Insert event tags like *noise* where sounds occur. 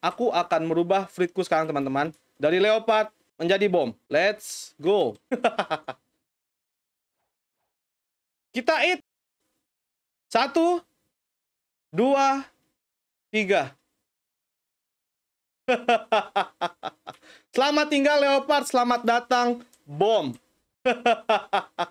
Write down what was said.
Aku akan merubah fleetku sekarang teman-teman. Dari leopard menjadi bom. Let's go. *laughs* Kita it. Satu. Dua. Tiga. *laughs* selamat tinggal leopard. Selamat datang bom. *laughs*